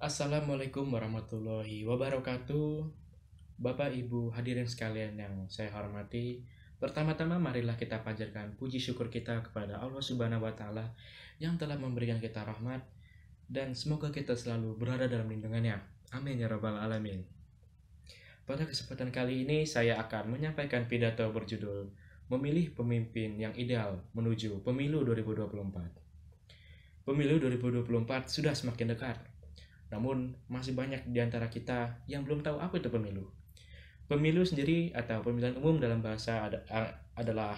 Assalamualaikum warahmatullahi wabarakatuh. Bapak Ibu hadirin sekalian yang saya hormati, pertama-tama marilah kita panjatkan puji syukur kita kepada Allah Subhanahu wa taala yang telah memberikan kita rahmat dan semoga kita selalu berada dalam lindungannya. Amin ya rabbal alamin. Pada kesempatan kali ini saya akan menyampaikan pidato berjudul Memilih pemimpin yang ideal menuju pemilu 2024. Pemilu 2024 sudah semakin dekat namun, masih banyak di antara kita yang belum tahu apa itu pemilu. Pemilu sendiri atau pemilihan umum dalam bahasa ad adalah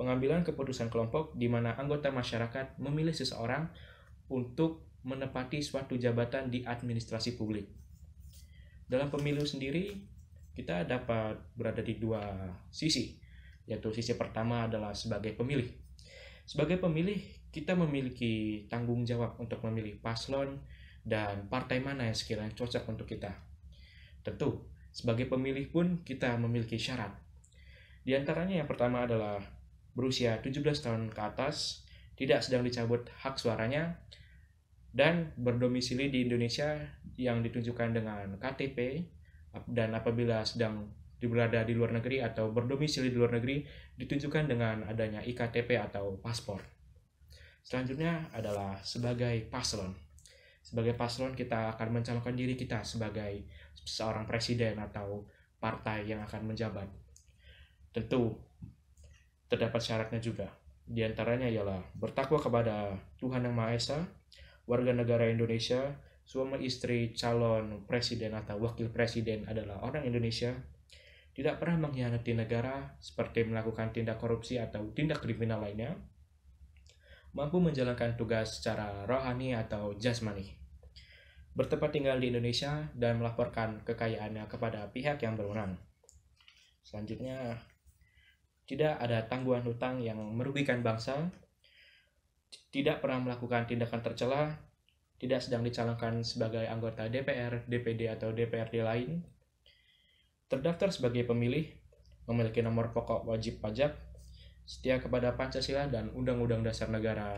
pengambilan keputusan kelompok di mana anggota masyarakat memilih seseorang untuk menepati suatu jabatan di administrasi publik. Dalam pemilu sendiri, kita dapat berada di dua sisi, yaitu sisi pertama adalah sebagai pemilih. Sebagai pemilih, kita memiliki tanggung jawab untuk memilih paslon, dan partai mana yang sekiranya cocok untuk kita. Tentu, sebagai pemilih pun kita memiliki syarat. Di antaranya yang pertama adalah berusia 17 tahun ke atas, tidak sedang dicabut hak suaranya, dan berdomisili di Indonesia yang ditunjukkan dengan KTP, dan apabila sedang berada di luar negeri atau berdomisili di luar negeri ditunjukkan dengan adanya IKTP atau paspor. Selanjutnya adalah sebagai paslon sebagai paslon kita akan mencalonkan diri kita sebagai seorang presiden atau partai yang akan menjabat. Tentu terdapat syaratnya juga. Di antaranya ialah bertakwa kepada Tuhan Yang Maha Esa, warga negara Indonesia, suami istri calon presiden atau wakil presiden adalah orang Indonesia, tidak pernah mengkhianati negara seperti melakukan tindak korupsi atau tindak kriminal lainnya, mampu menjalankan tugas secara rohani atau jasmani. Bertempat tinggal di Indonesia dan melaporkan kekayaannya kepada pihak yang berwenang. Selanjutnya, tidak ada tangguhan hutang yang merugikan bangsa, tidak pernah melakukan tindakan tercela, tidak sedang dicalonkan sebagai anggota DPR, DPD atau DPRD lain, terdaftar sebagai pemilih, memiliki nomor pokok wajib pajak, setia kepada Pancasila dan Undang-Undang Dasar Negara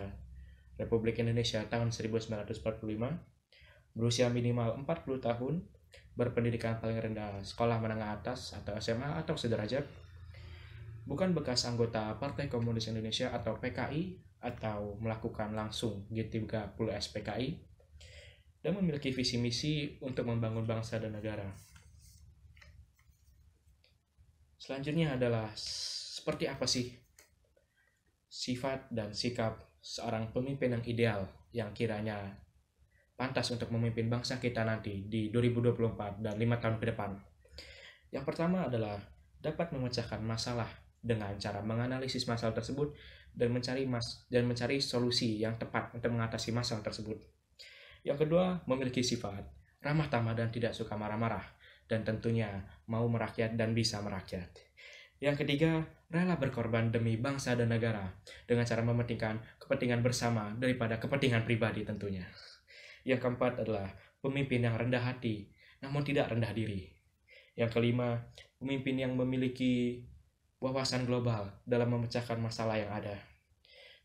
Republik Indonesia tahun 1945, berusia minimal 40 tahun, berpendidikan paling rendah sekolah menengah atas atau SMA atau sederajat, bukan bekas anggota Partai Komunis Indonesia atau PKI atau melakukan langsung G30 SPKI dan memiliki visi misi untuk membangun bangsa dan negara. Selanjutnya adalah seperti apa sih sifat dan sikap seorang pemimpin yang ideal yang kiranya pantas untuk memimpin bangsa kita nanti di 2024 dan 5 tahun ke depan. Yang pertama adalah dapat memecahkan masalah dengan cara menganalisis masalah tersebut dan mencari mas dan mencari solusi yang tepat untuk mengatasi masalah tersebut. Yang kedua, memiliki sifat ramah tamah dan tidak suka marah-marah dan tentunya mau merakyat dan bisa merakyat. Yang ketiga, rela berkorban demi bangsa dan negara dengan cara mementingkan kepentingan bersama daripada kepentingan pribadi tentunya. Yang keempat adalah pemimpin yang rendah hati namun tidak rendah diri. Yang kelima, pemimpin yang memiliki wawasan global dalam memecahkan masalah yang ada.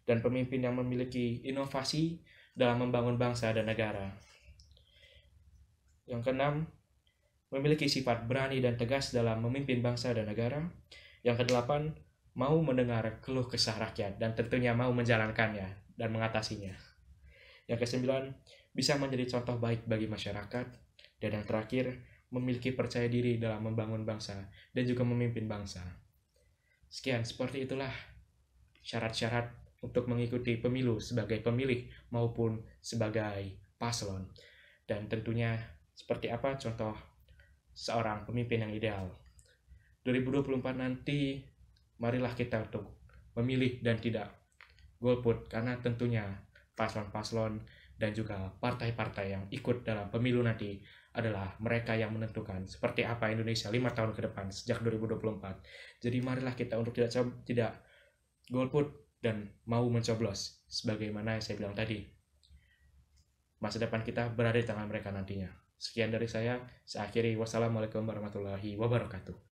Dan pemimpin yang memiliki inovasi dalam membangun bangsa dan negara. Yang keenam, memiliki sifat berani dan tegas dalam memimpin bangsa dan negara yang kedelapan, mau mendengar keluh kesah rakyat dan tentunya mau menjalankannya dan mengatasinya. Yang kesembilan, bisa menjadi contoh baik bagi masyarakat. Dan yang terakhir, memiliki percaya diri dalam membangun bangsa dan juga memimpin bangsa. Sekian, seperti itulah syarat-syarat untuk mengikuti pemilu sebagai pemilih maupun sebagai paslon. Dan tentunya seperti apa contoh seorang pemimpin yang ideal. 2024 nanti marilah kita untuk memilih dan tidak golput karena tentunya paslon-paslon dan juga partai-partai yang ikut dalam pemilu nanti adalah mereka yang menentukan seperti apa Indonesia lima tahun ke depan sejak 2024. Jadi marilah kita untuk tidak tidak golput dan mau mencoblos sebagaimana yang saya bilang tadi. Masa depan kita berada di tangan mereka nantinya. Sekian dari saya, saya akhiri. Wassalamualaikum warahmatullahi wabarakatuh.